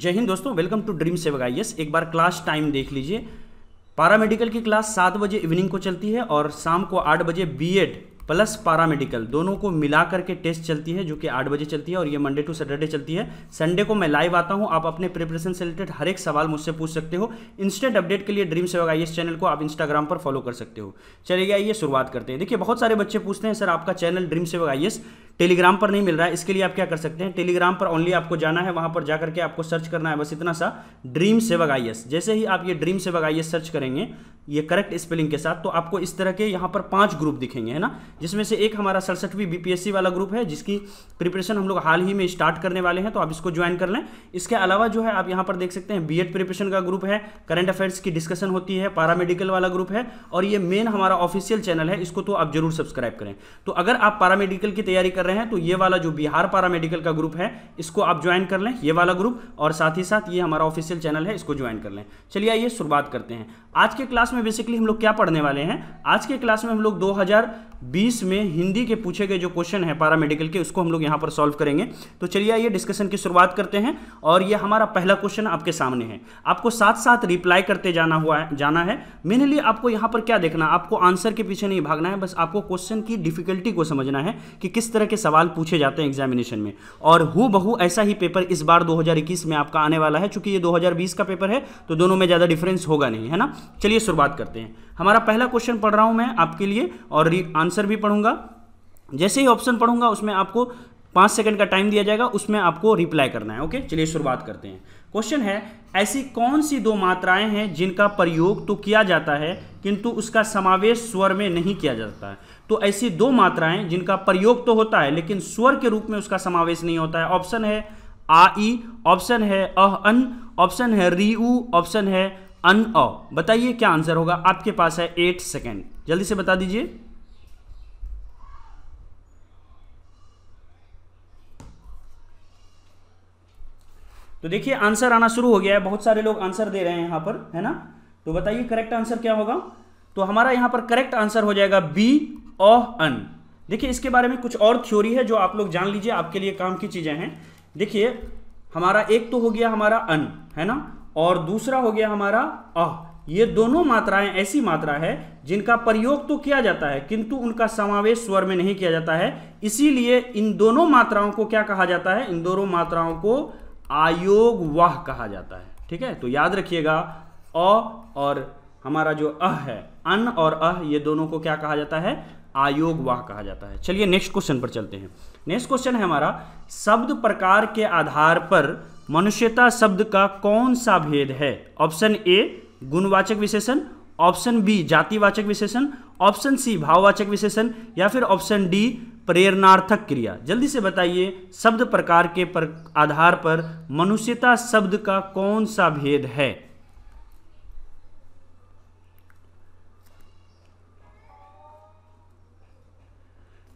जय हिंद दोस्तों welcome to dream सेवक आई एक बार क्लास टाइम देख लीजिए पारामेडिकल की क्लास सात बजे इवनिंग को चलती है और शाम को आठ बजे बीएड प्लस पारामेडिकल दोनों को मिला करके टेस्ट चलती है जो कि आठ बजे चलती है और ये मंडे टू सैटरडे चलती है संडे को मैं लाइव आता हूँ आप अपने प्रिपरेशन से रिलेटेड हर एक सवाल मुझसे पूछ सकते हो इंस्टेंट अपडेट के लिए ड्रीम सेवक आई चैनल को आप इंस्टाग्राम पर फॉलो कर सकते हो चलिए आइए शुरुआत करते हैं देखिए बहुत सारे बच्चे पूछते हैं सर आपका चैनल ड्रीम सेवक आई टेलीग्राम पर नहीं मिल रहा है इसके लिए आप क्या कर सकते हैं टेलीग्राम पर ओनली आपको जाना है वहां पर जाकर के आपको सर्च करना है बस इतना सा ड्रीम सेवक आई जैसे ही आप ये ड्रीम सेवक आई सर्च करेंगे ये करेक्ट स्पेलिंग के साथ तो आपको इस तरह के यहाँ पर पांच ग्रुप दिखेंगे है ना जिसमें से एक हमारा सड़सठवीं बीपीएससी वाला ग्रुप है जिसकी प्रिपरेशन हम लोग हाल ही में स्टार्ट करने वाले हैं तो आप इसको ज्वाइन कर लें इसके अलावा जो है आप यहाँ पर देख सकते हैं बीएड प्रिपरेशन का ग्रुप है करंट अफेयर्स की डिस्कशन होती है पारामेडिकल वाला ग्रुप है और ये मेन हमारा ऑफिशियल चैनल है इसको तो आप जरूर सब्सक्राइब करें तो अगर आप पारामेडिकल की तैयारी कर रहे हैं तो ये वाला जो बिहार पारामेडिकल का ग्रुप है इसको आप ज्वाइन कर लें ये वाला ग्रुप और साथ ही साथ ये हमारा ऑफिशियल चैनल है इसको ज्वाइन कर लें चलिए आइए शुरुआत करते हैं आज के क्लास में बेसिकली हम लोग क्या पढ़ने वाले हैं आज के क्लास में हम लोग 2000 बीस में हिंदी के पूछे गए जो क्वेश्चन है पैरामेडिकल के उसको हम लोग यहाँ पर सॉल्व करेंगे तो चलिए आइए डिस्कशन की शुरुआत करते हैं और ये हमारा पहला क्वेश्चन आपके सामने है आपको साथ साथ रिप्लाई करते जाना हुआ है जाना है मेनली आपको यहाँ पर क्या देखना आपको आंसर के पीछे नहीं भागना है बस आपको क्वेश्चन की डिफिकल्टी को समझना है कि किस तरह के सवाल पूछे जाते हैं एग्जामिनेशन में और हु बहु ऐसा ही पेपर इस बार दो में आपका आने वाला है चूंकि ये दो का पेपर है तो दोनों में ज़्यादा डिफरेंस होगा नहीं है ना चलिए शुरुआत करते हैं हमारा पहला क्वेश्चन पढ़ रहा हूँ मैं आपके लिए और आंसर आंसर भी पढ़ूंगा जैसे ही ऑप्शन पढ़ूंगा उसमें आपको पांच सेकंड का टाइम दिया जाएगा उसमें आपको रिप्लाई करना है ओके चलिए शुरुआत करते हैं क्वेश्चन है ऐसी कौन सी दो मात्राएं हैं जिनका प्रयोग तो किया जाता है किंतु उसका समावेश स्वर में नहीं किया जाता है तो ऐसी दो मात्राएं जिनका प्रयोग तो होता है लेकिन स्वर के रूप में उसका समावेश नहीं होता है ऑप्शन है आ ई ऑप्शन है अह अन ऑप्शन है री ऊ ऑप्शन है अन अ बताइए क्या आंसर होगा आपके पास है एट सेकेंड जल्दी से बता दीजिए तो देखिए आंसर आना शुरू हो गया है बहुत सारे लोग आंसर दे रहे हैं यहाँ पर है ना तो बताइए करेक्ट आंसर क्या होगा तो हमारा यहाँ पर करेक्ट आंसर हो जाएगा बी ओ अन देखिए इसके बारे में कुछ और थ्योरी है जो आप लोग जान लीजिए आपके लिए काम की चीज़ें हैं देखिए हमारा एक तो हो गया हमारा अन है ना और दूसरा हो गया हमारा अ ये दोनों मात्राएं ऐसी मात्रा है जिनका प्रयोग तो किया जाता है किंतु उनका समावेश स्वर में नहीं किया जाता है इसीलिए इन दोनों मात्राओं को क्या कहा जाता है इन दोनों मात्राओं को आयोग वह कहा जाता है ठीक है तो याद रखिएगा अ और हमारा जो अह है अन और अह ये दोनों को क्या कहा जाता है आयोग वाह कहा जाता है चलिए नेक्स्ट क्वेश्चन पर चलते हैं नेक्स्ट क्वेश्चन है हमारा शब्द प्रकार के आधार पर मनुष्यता शब्द का कौन सा भेद है ऑप्शन ए गुणवाचक विशेषण ऑप्शन बी जातिवाचक विशेषण ऑप्शन सी भाववाचक विशेषण या फिर ऑप्शन डी प्रेरणार्थक क्रिया जल्दी से बताइए शब्द प्रकार के पर आधार पर मनुष्यता शब्द का कौन सा भेद है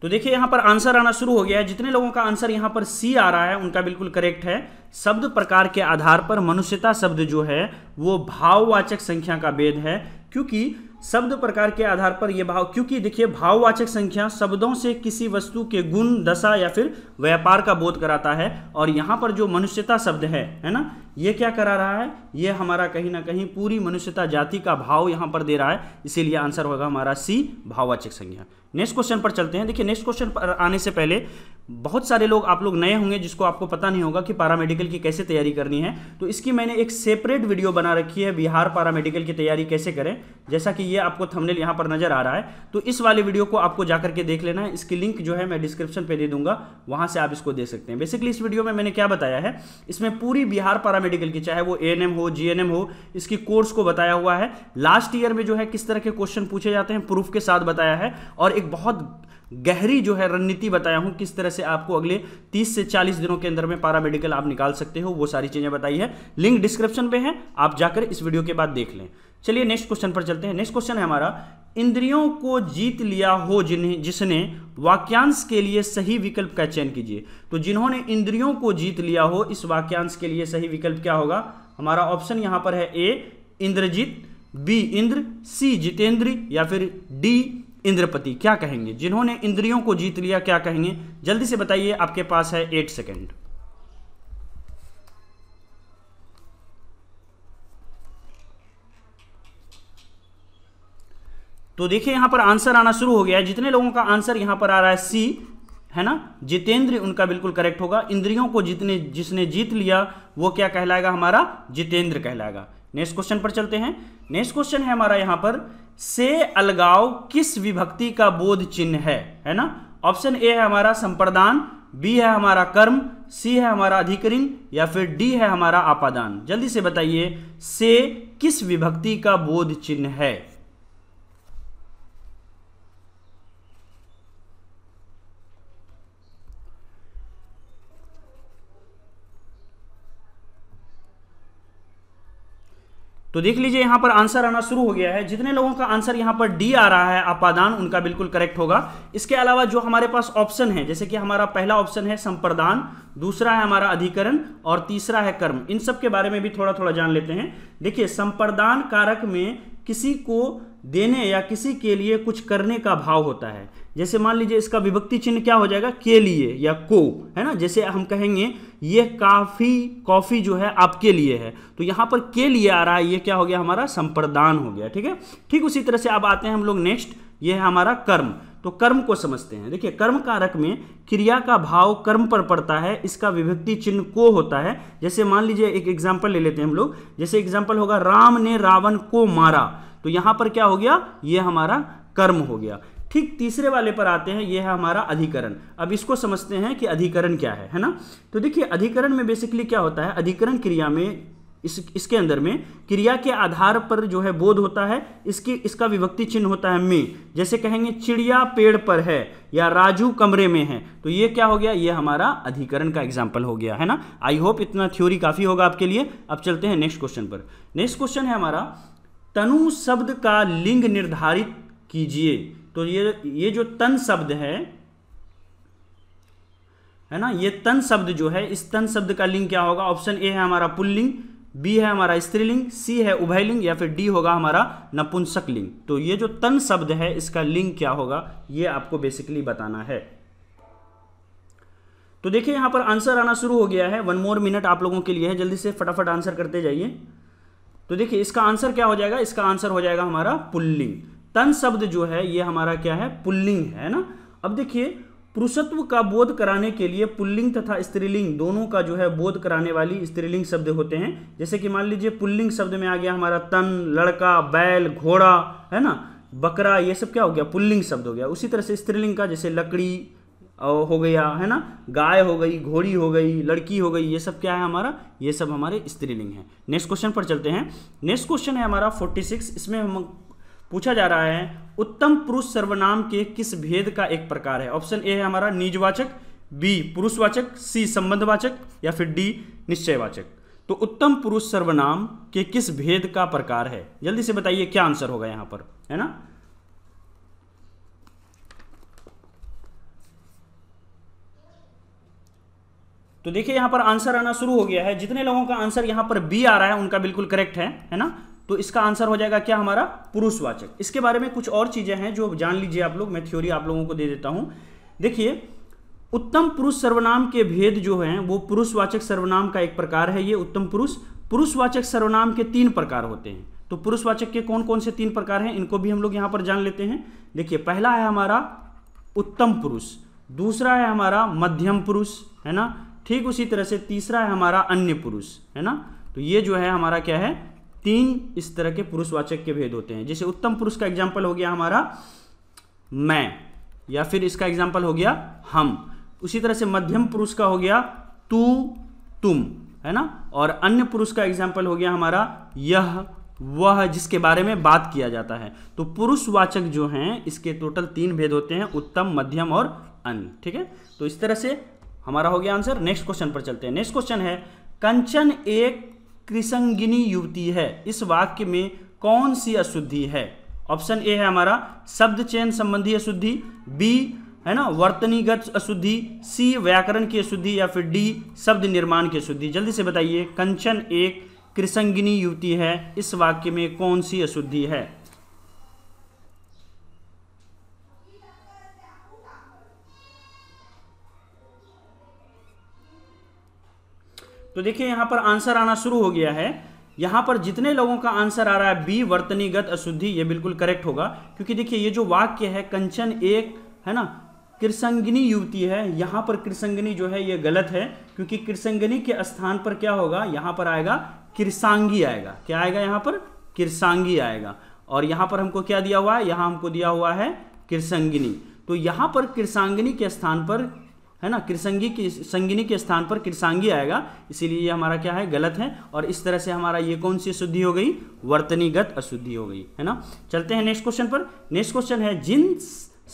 तो देखिए यहां पर आंसर आना शुरू हो गया है जितने लोगों का आंसर यहां पर सी आ रहा है उनका बिल्कुल करेक्ट है शब्द प्रकार के आधार पर मनुष्यता शब्द जो है वो भाववाचक संख्या का भेद है क्योंकि शब्द प्रकार के आधार पर यह भाव क्योंकि देखिए भाववाचक संख्या शब्दों से किसी वस्तु के गुण दशा या फिर व्यापार का बोध कराता है और यहाँ पर जो मनुष्यता शब्द है है ना ये क्या करा रहा है ये हमारा कहीं ना कहीं पूरी मनुष्यता जाति का भाव यहाँ पर दे रहा है इसीलिए आंसर होगा हमारा सी भाववाचक संज्ञा नेक्स्ट क्वेश्चन पर चलते हैं देखिए नेक्स्ट क्वेश्चन पर आने से पहले बहुत सारे लोग आप लोग नए होंगे जिसको आपको पता नहीं होगा कि पारामेडिकल की कैसे तैयारी करनी है तो इसकी मैंने एक सेपरेट वीडियो बना रखी है बिहार पारामेडिकल की तैयारी कैसे करें जैसा कि ये आपको थंबनेल यहाँ पर नजर आ रहा है तो इस वाले वीडियो को आपको जाकर के देख लेना है इसकी लिंक जो है मैं डिस्क्रिप्शन पर दे दूंगा वहां से आप इसको देख सकते हैं बेसिकली इस वीडियो में मैंने क्या बताया है इसमें पूरी बिहार पारामेडिकल की चाहे वो ए हो जी हो इसकी कोर्स को बताया हुआ है लास्ट ईयर में जो है किस तरह के क्वेश्चन पूछे जाते हैं प्रूफ के साथ बताया है और एक बहुत गहरी जो है रणनीति बताया हूं किस तरह से आपको अगले 30 से 40 दिनों के अंदर में पारा मेडिकल आप निकाल सकते हो वो सारी चीजें बताई है लिंक डिस्क्रिप्शन पे है आप जाकर इस वीडियो के बाद देख लें चलिए नेक्स्ट क्वेश्चन पर चलते हैं नेक्स्ट क्वेश्चन है हमारा इंद्रियों को जीत लिया हो जिन्हें जिसने वाक्यांश के लिए सही विकल्प का चयन कीजिए तो जिन्होंने इंद्रियों को जीत लिया हो इस वाक्यांश के लिए सही विकल्प क्या होगा हमारा ऑप्शन यहां पर है A Indrajeet B Indra C Jitendra या फिर डी इंद्रपति क्या कहेंगे जिन्होंने इंद्रियों को जीत लिया क्या कहेंगे जल्दी से बताइए आपके पास है एट सेकेंड तो देखिए यहां पर आंसर आना शुरू हो गया है जितने लोगों का आंसर यहां पर आ रहा है सी है ना जितेंद्र उनका बिल्कुल करेक्ट होगा इंद्रियों को जितने जिसने जीत लिया वो क्या कहलाएगा हमारा जितेंद्र कहलाएगा नेक्स्ट क्वेश्चन पर चलते हैं नेक्स्ट क्वेश्चन है हमारा यहाँ पर से अलगाव किस विभक्ति का बोध चिन्ह है है ना ऑप्शन ए है हमारा संप्रदान बी है हमारा कर्म सी है हमारा अधिकरण या फिर डी है हमारा आपादान जल्दी से बताइए से किस विभक्ति का बोध चिन्ह है तो देख लीजिए यहां पर आंसर आना शुरू हो गया है जितने लोगों का आंसर यहां पर डी आ रहा है आपादान उनका बिल्कुल करेक्ट होगा इसके अलावा जो हमारे पास ऑप्शन है जैसे कि हमारा पहला ऑप्शन है संप्रदान दूसरा है हमारा अधिकरण और तीसरा है कर्म इन सब के बारे में भी थोड़ा थोड़ा जान लेते हैं देखिए संप्रदान कारक में किसी को देने या किसी के लिए कुछ करने का भाव होता है जैसे मान लीजिए इसका विभक्ति चिन्ह क्या हो जाएगा के लिए या को है ना जैसे हम कहेंगे ये काफ़ी कॉफ़ी जो है आपके लिए है तो यहां पर के लिए आ रहा है ये क्या हो गया हमारा संप्रदान हो गया ठीक है ठीक उसी तरह से अब आते हैं हम लोग नेक्स्ट ये है हमारा कर्म तो कर्म को समझते हैं देखिए कर्म कारक में क्रिया का भाव कर्म पर पड़ता है इसका विभक्ति चिन्ह को होता है जैसे मान लीजिए एक एग्जाम्पल ले लेते हैं हम लोग जैसे एग्जाम्पल होगा राम ने रावण को मारा तो यहां पर क्या हो गया ये हमारा कर्म हो गया ठीक तीसरे वाले पर आते हैं यह है हमारा अधिकरण अब इसको समझते हैं कि अधिकरण क्या है है ना तो देखिए अधिकरण में बेसिकली क्या होता है अधिकरण क्रिया में इस इसके अंदर में क्रिया के आधार पर जो है बोध होता है इसकी इसका विभक्ति चिन्ह होता है में जैसे कहेंगे चिड़िया पेड़ पर है या राजू कमरे में है तो ये क्या हो गया ये हमारा अधिकरण का एग्जाम्पल हो गया है ना आई होप इतना थ्योरी काफ़ी होगा आपके लिए अब चलते हैं नेक्स्ट क्वेश्चन पर नेक्स्ट क्वेश्चन है हमारा तनु शब्द का लिंग निर्धारित कीजिए तो ये ये जो तन शब्द है है ना ये तन शब्द जो है इस तन शब्द का लिंग क्या होगा ऑप्शन ए है हमारा पुल्लिंग बी है हमारा स्त्रीलिंग सी है उभयलिंग या फिर डी होगा हमारा नपुंसक लिंग तो ये जो तन शब्द है इसका लिंग क्या होगा ये आपको बेसिकली बताना है तो देखिए यहां पर आंसर आना शुरू हो गया है वन मोर मिनट आप लोगों के लिए है जल्दी से फटाफट आंसर करते जाइए तो देखिए इसका आंसर क्या हो जाएगा इसका आंसर हो जाएगा हमारा पुल्लिंग तन शब्द जो है ये हमारा क्या है पुल्लिंग है ना अब देखिए पुरुषत्व का बोध कराने के लिए पुल्लिंग तथा स्त्रीलिंग दोनों का जो है बोध कराने वाली स्त्रीलिंग शब्द होते हैं जैसे कि मान लीजिए पुल्लिंग शब्द में आ गया हमारा तन लड़का बैल घोड़ा है ना बकरा ये सब क्या हो गया पुल्लिंग शब्द हो गया उसी तरह से स्त्रीलिंग का जैसे लकड़ी हो गया है ना गाय हो गई घोड़ी हो गई लड़की हो गई ये सब क्या है हमारा ये सब हमारे स्त्रीलिंग है नेक्स्ट क्वेश्चन पर चलते हैं नेक्स्ट क्वेश्चन है हमारा फोर्टी सिक्स इसमें हम पूछा जा रहा है उत्तम पुरुष सर्वनाम के किस भेद का एक प्रकार है ऑप्शन ए है हमारा निजवाचक बी पुरुषवाचक सी संबंधवाचक या फिर डी निश्चयवाचक तो उत्तम पुरुष सर्वनाम के किस भेद का प्रकार है जल्दी से बताइए क्या आंसर होगा यहाँ पर है ना तो देखिए यहां पर आंसर आना शुरू हो गया है जितने लोगों का आंसर यहां पर बी आ रहा है उनका बिल्कुल करेक्ट है है ना तो इसका आंसर हो जाएगा क्या हमारा पुरुषवाचक इसके बारे में कुछ और चीज़ें हैं जो जान लीजिए आप लोग मैं थ्योरी आप लोगों को दे देता हूं देखिए उत्तम पुरुष सर्वनाम के भेद जो है वो पुरुषवाचक सर्वनाम का एक प्रकार है ये उत्तम पुरुष पुरुषवाचक सर्वनाम के तीन प्रकार होते हैं तो पुरुषवाचक के कौन कौन से तीन प्रकार हैं इनको भी हम लोग यहाँ पर जान लेते हैं देखिए पहला है हमारा उत्तम पुरुष दूसरा है हमारा मध्यम पुरुष है ना ठीक उसी तरह से तीसरा है हमारा अन्य पुरुष है ना तो ये जो है हमारा क्या है तीन इस तरह के पुरुषवाचक के भेद होते हैं जैसे उत्तम पुरुष का एग्जाम्पल हो गया हमारा मैं या फिर इसका एग्जाम्पल हो गया हम उसी तरह से मध्यम पुरुष का हो गया तू तुम है ना और अन्य पुरुष का एग्जाम्पल हो गया हमारा यह वह जिसके बारे में बात किया जाता है तो पुरुषवाचक जो हैं इसके टोटल तीन भेद होते हैं उत्तम मध्यम और अन्य ठीक है तो इस तरह से हमारा हो गया आंसर नेक्स्ट क्वेश्चन पर चलते हैं नेक्स्ट क्वेश्चन है कंचन एक कृसंगिनी युवती है इस वाक्य में कौन सी अशुद्धि है ऑप्शन ए है हमारा शब्द चयन संबंधी अशुद्धि बी है ना वर्तनीगत अशुद्धि सी व्याकरण की अशुद्धि या फिर डी शब्द निर्माण की अशुद्धि जल्दी से बताइए कंचन एक कृसंगिनी युवती है इस वाक्य में कौन सी अशुद्धि है तो देखिए यहां पर आंसर आना शुरू हो गया है यहां पर जितने लोगों का आंसर आ रहा है बी वर्तनीगत अशुद्धि ये बिल्कुल करेक्ट होगा क्योंकि देखिए ये जो वाक्य है कंचन एक है ना कृसंगिनी युवती है यहां पर कृसंगिनी जो है ये गलत है क्योंकि कृसंगिनी के स्थान पर क्या होगा यहां पर आएगा किरसांगी आएगा क्या आएगा यहां पर किरसांगी आएगा और यहां पर हमको क्या दिया हुआ है यहां हमको दिया हुआ है किरसंगिनी तो यहां पर किरसांगिनी के स्थान पर है ना कृषंगी की संगिनी के स्थान पर कृषांगी आएगा इसीलिए ये हमारा क्या है गलत है और इस तरह से हमारा ये कौन सी अशुद्धि हो गई वर्तनीगत अशुद्धि हो गई है ना चलते हैं नेक्स्ट क्वेश्चन पर नेक्स्ट क्वेश्चन है जिन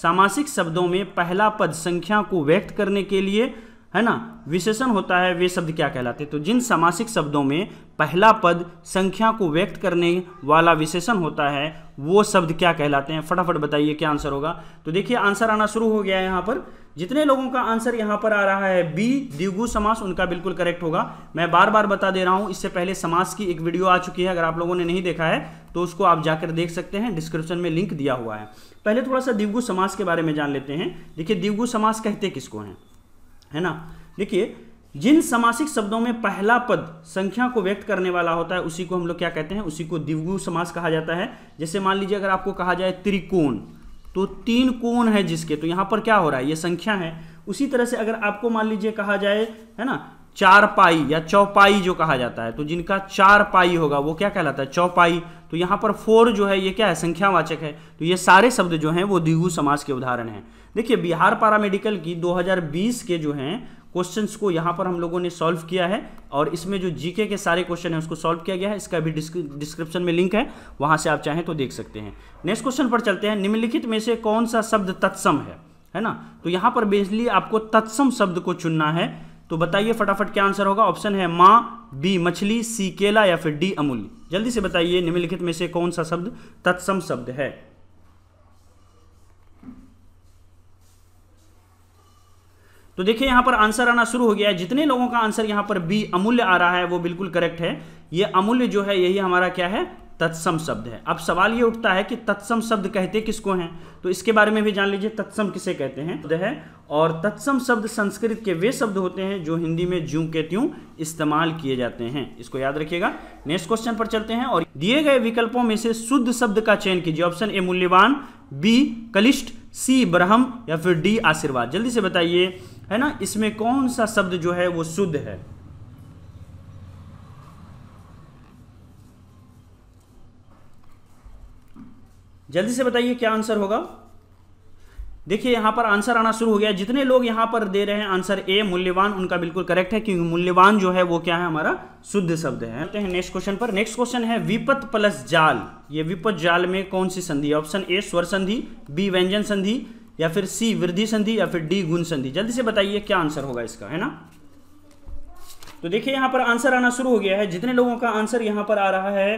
सामासिक शब्दों में पहला पद संख्या को व्यक्त करने के लिए है ना विशेषण होता है वे शब्द क्या कहलाते तो जिन सामासिक शब्दों में पहला पद संख्या को व्यक्त करने वाला विशेषण होता है वो शब्द क्या कहलाते हैं फटाफट बताइए क्या आंसर होगा तो देखिए आंसर आना शुरू हो गया है यहाँ पर जितने लोगों का आंसर यहां पर आ रहा है बी द्विगु समास उनका बिल्कुल करेक्ट होगा मैं बार बार बता दे रहा हूं इससे पहले समास की एक वीडियो आ चुकी है अगर आप लोगों ने नहीं देखा है तो उसको आप जाकर देख सकते हैं डिस्क्रिप्शन में लिंक दिया हुआ है पहले थोड़ा सा दिव्गु समास के बारे में जान लेते हैं देखिए दिव्गु समास कहते किसको हैं है ना देखिए जिन समासिक शब्दों में पहला पद संख्या को व्यक्त करने वाला होता है उसी को हम लोग क्या कहते हैं उसी को दिवगु समास कहा जाता है जैसे मान लीजिए अगर आपको कहा जाए त्रिकोण तो तीन कोण है जिसके तो यहां पर क्या हो रहा है ये संख्या है उसी तरह से अगर आपको मान लीजिए कहा जाए है ना चार पाई या चौपाई जो कहा जाता है तो जिनका चार पाई होगा वो क्या कहलाता है चौपाई तो यहां पर फोर जो है ये क्या है संख्यावाचक है तो ये सारे शब्द जो हैं वो दिगु समाज के उदाहरण हैं देखिए बिहार पारा मेडिकल की 2020 के जो हैं क्वेश्चंस को यहाँ पर हम लोगों ने सॉल्व किया है और इसमें जो जीके के सारे क्वेश्चन है उसको सॉल्व किया गया है इसका भी डिस्क्रिप्शन में लिंक है वहाँ से आप चाहें तो देख सकते हैं नेक्स्ट क्वेश्चन पर चलते हैं निम्नलिखित में से कौन सा शब्द तत्सम है है ना तो यहाँ पर बेसिकली आपको तत्सम शब्द को चुनना है तो बताइए फटाफट क्या आंसर होगा ऑप्शन है माँ बी मछली सी केला या फिर डी अमूल्य जल्दी से बताइए निम्नलिखित में से कौन सा शब्द तत्सम शब्द है तो देखिए यहाँ पर आंसर आना शुरू हो गया है जितने लोगों का आंसर यहाँ पर बी अमूल्य आ रहा है वो बिल्कुल करेक्ट है ये अमूल्य जो है यही हमारा क्या है तत्सम शब्द है अब सवाल ये उठता है कि तत्सम शब्द कहते किसको हैं तो इसके बारे में भी जान लीजिए तत्सम किसे कहते हैं है और तत्सम शब्द संस्कृत के वे शब्द होते हैं जो हिंदी में ज्यू के त्यू इस्तेमाल किए जाते हैं इसको याद रखिएगा नेक्स्ट क्वेश्चन पर चलते हैं और दिए गए विकल्पों में से शुद्ध शब्द का चयन कीजिए ऑप्शन ए मूल्यवान बी कलिष्ठ सी ब्रह्म या फिर डी आशीर्वाद जल्दी से बताइए है ना इसमें कौन सा शब्द जो है वो शुद्ध है जल्दी से बताइए क्या आंसर होगा देखिए यहाँ पर आंसर आना शुरू हो गया जितने लोग यहाँ पर दे रहे हैं आंसर ए मूल्यवान उनका बिल्कुल करेक्ट है क्योंकि मूल्यवान जो है वो क्या है हमारा शुद्ध शब्द है चलते हैं नेक्स्ट क्वेश्चन पर नेक्स्ट क्वेश्चन है विपत प्लस जाल ये विपत जाल में कौन सी संधि ऑप्शन ए स्वर संधि बी व्यंजन संधि या फिर सी वृद्धि संधि या फिर डी गुण संधि जल्दी से बताइए क्या आंसर होगा इसका है ना तो देखिए यहाँ पर आंसर आना शुरू हो गया है जितने लोगों का आंसर यहाँ पर आ रहा है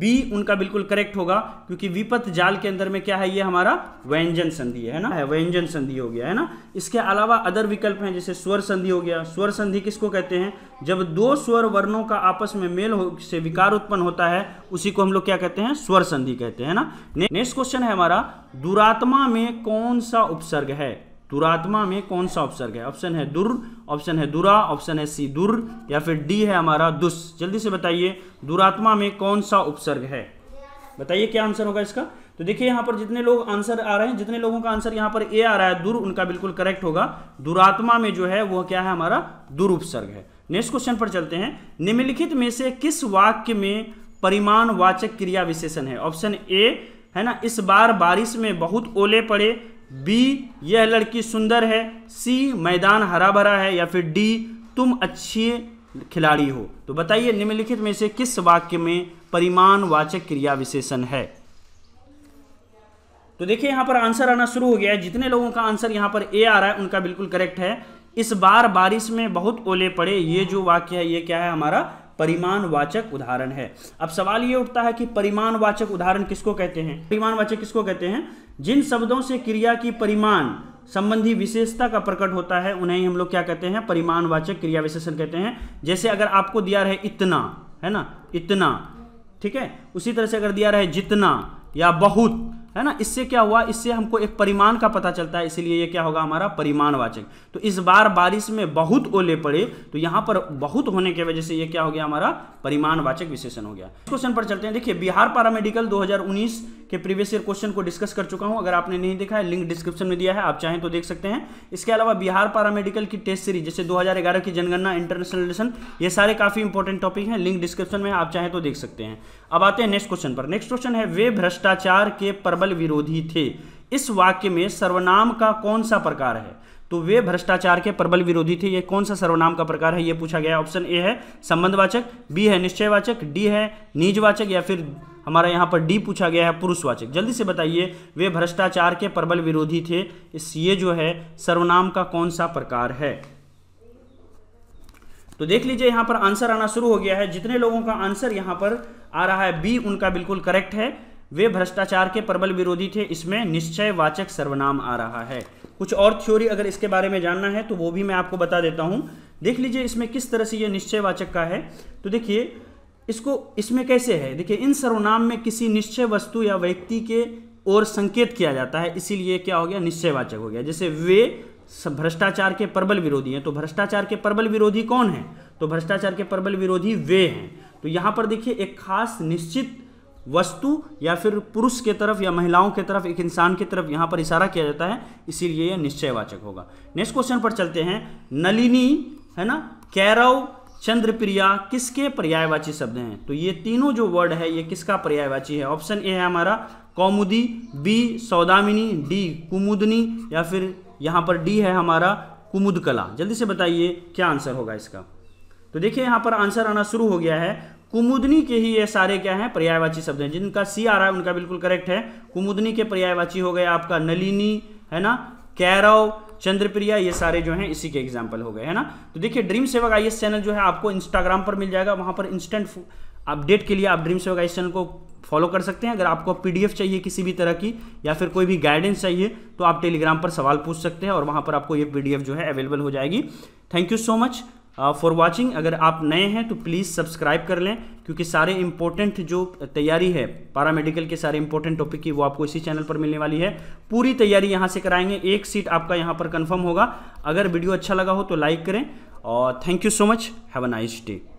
बी उनका बिल्कुल करेक्ट होगा क्योंकि विपत जाल के अंदर में क्या है ये हमारा व्यंजन संधि है ना है व्यंजन संधि हो गया है ना इसके अलावा अदर विकल्प हैं जैसे स्वर संधि हो गया स्वर संधि किसको कहते हैं जब दो स्वर वर्णों का आपस में मेल हो, से विकार उत्पन्न होता है उसी को हम लोग क्या कहते हैं स्वर संधि कहते हैं ना नेक्स्ट क्वेश्चन है हमारा दुरात्मा में कौन सा उपसर्ग है दुरात्मा में कौन सा उपसर्ग है ऑप्शन है दुर ऑप्शन है दुरा ऑप्शन है सी दुर या फिर डी है हमारा दुस जल्दी से बताइए दुरात्मा में कौन सा उपसर्ग है बताइए क्या आंसर होगा इसका तो देखिए यहाँ पर जितने लोग आंसर आ रहे हैं जितने लोगों का आंसर यहाँ पर ए आ रहा है दुर उनका बिल्कुल करेक्ट होगा दुरात्मा में जो है वह क्या है हमारा उपसर्ग है नेक्स्ट क्वेश्चन पर चलते हैं निम्नलिखित में से किस वाक्य में परिमाण वाचक क्रिया विशेषण है ऑप्शन ए है ना इस बार बारिश में बहुत ओले पड़े बी यह लड़की सुंदर है सी मैदान हरा भरा है या फिर डी तुम अच्छी खिलाड़ी हो तो बताइए निम्नलिखित में से किस वाक्य में परिमाणवाचक क्रिया विशेषण है तो देखिए यहां पर आंसर आना शुरू हो गया है जितने लोगों का आंसर यहां पर ए आ रहा है उनका बिल्कुल करेक्ट है इस बार बारिश में बहुत ओले पड़े ये जो वाक्य है ये क्या है हमारा परिमाणवाचक उदाहरण है अब सवाल ये उठता है कि परिमाणवाचक उदाहरण किसको कहते हैं परिमाणवाचक किसको कहते हैं जिन शब्दों से क्रिया की परिमाण संबंधी विशेषता का प्रकट होता है उन्हें ही हम लोग क्या कहते हैं परिमाणवाचक क्रिया विशेषण कहते हैं जैसे अगर आपको दिया रहे इतना है ना इतना ठीक है उसी तरह से अगर दिया रहे जितना या बहुत है ना इससे क्या हुआ इससे हमको एक परिमाण का पता चलता है इसलिए ये क्या होगा हमारा वाचक तो इस बार बारिश में बहुत ओले पड़े तो यहाँ पर बहुत होने की वजह से ये क्या हो गया हमारा परिमाणवाचक विशेषण हो गया क्वेश्चन पर चलते हैं देखिए बिहार पारामेडिकल 2019 के प्रीवियस ईयर क्वेश्चन को डिस्कस कर चुका हूं अगर आपने नहीं देखा है लिंक डिस्क्रिप्शन में दिया है आप चाहें तो देख सकते हैं इसके अलावा बिहार पारामेडिकल की टेस्ट सीरीज जैसे दो की जनगणना इंटरनेशनल ये सारे काफी इंपॉर्टेंट टॉपिक है लिंक डिस्क्रिप्शन में आप चाहें तो देख सकते हैं अब आते हैं नेक्स्ट क्वेश्चन पर नेक्स्ट क्वेश्चन है वे भ्रष्टाचार के प्रबल विरोधी थे इस वाक्य में सर्वनाम का कौन सा प्रकार है तो वे भ्रष्टाचार के प्रबल विरोधी थे ये कौन सा सर्वनाम का प्रकार है ये पूछा गया ऑप्शन ए है संबंधवाचक बी है निश्चयवाचक डी है निजवाचक या फिर हमारा यहाँ पर डी पूछा गया है पुरुषवाचक जल्दी से बताइए वे भ्रष्टाचार के प्रबल विरोधी थे इस ये जो है सर्वनाम का कौन सा प्रकार है तो देख लीजिए यहाँ पर आंसर आना शुरू हो गया है जितने लोगों का आंसर यहाँ पर आ रहा है बी उनका बिल्कुल करेक्ट है वे भ्रष्टाचार के प्रबल विरोधी थे इसमें निश्चय वाचक सर्वनाम आ रहा है कुछ और थ्योरी अगर इसके बारे में जानना है तो वो भी मैं आपको बता देता हूं देख लीजिए इसमें किस तरह से ये निश्चयवाचक का है तो देखिए इसको इसमें कैसे है देखिए इन सर्वनाम में किसी निश्चय वस्तु या व्यक्ति के ओर संकेत किया जाता है इसीलिए क्या हो गया निश्चयवाचक हो गया जैसे वे भ्रष्टाचार के प्रबल विरोधी हैं तो भ्रष्टाचार के प्रबल विरोधी कौन है तो भ्रष्टाचार के प्रबल विरोधी वे हैं तो यहाँ पर देखिए एक खास निश्चित वस्तु या फिर पुरुष के तरफ या महिलाओं के तरफ एक इंसान की तरफ यहाँ पर इशारा किया जाता है इसीलिए यह निश्चयवाचक होगा नेक्स्ट क्वेश्चन पर चलते हैं नलिनी है ना कैरव चंद्रप्रिया किसके पर्यायवाची शब्द हैं तो ये तीनों जो वर्ड है ये किसका पर्यायवाची है ऑप्शन ए है हमारा कौमुदी बी सौदामिनी डी कुमुदनी या फिर यहाँ पर डी है हमारा कुमुदकला जल्दी से बताइए क्या आंसर होगा इसका तो देखिए यहाँ पर आंसर आना शुरू हो गया है कुमुदनी के ही ये सारे क्या हैं पर्यायवाची शब्द हैं जिनका सी आ रहा है उनका बिल्कुल करेक्ट है कुमुदनी के पर्यायवाची हो गए आपका नलिनी है ना कैरव चंद्रप्रिया ये सारे जो हैं इसी के एग्जाम्पल हो गए है ना तो देखिए ड्रीम सेवक आई चैनल जो है आपको इंस्टाग्राम पर मिल जाएगा वहाँ पर इंस्टेंट अपडेट के लिए आप ड्रीम सेवक आई चैनल को फॉलो कर सकते हैं अगर आपको पीडीएफ चाहिए किसी भी तरह की या फिर कोई भी गाइडेंस चाहिए तो आप टेलीग्राम पर सवाल पूछ सकते हैं और वहाँ पर आपको ये पीडीएफ जो है अवेलेबल हो जाएगी thank you so much for uh, watching अगर आप नए हैं तो प्लीज़ सब्सक्राइब कर लें क्योंकि सारे इंपॉर्टेंट जो तैयारी है पैरामेडिकल के सारे इंपॉर्टेंट टॉपिक की वो आपको इसी चैनल पर मिलने वाली है पूरी तैयारी यहाँ से कराएंगे एक सीट आपका यहाँ पर कंफर्म होगा अगर वीडियो अच्छा लगा हो तो लाइक करें और thank you so much have a nice day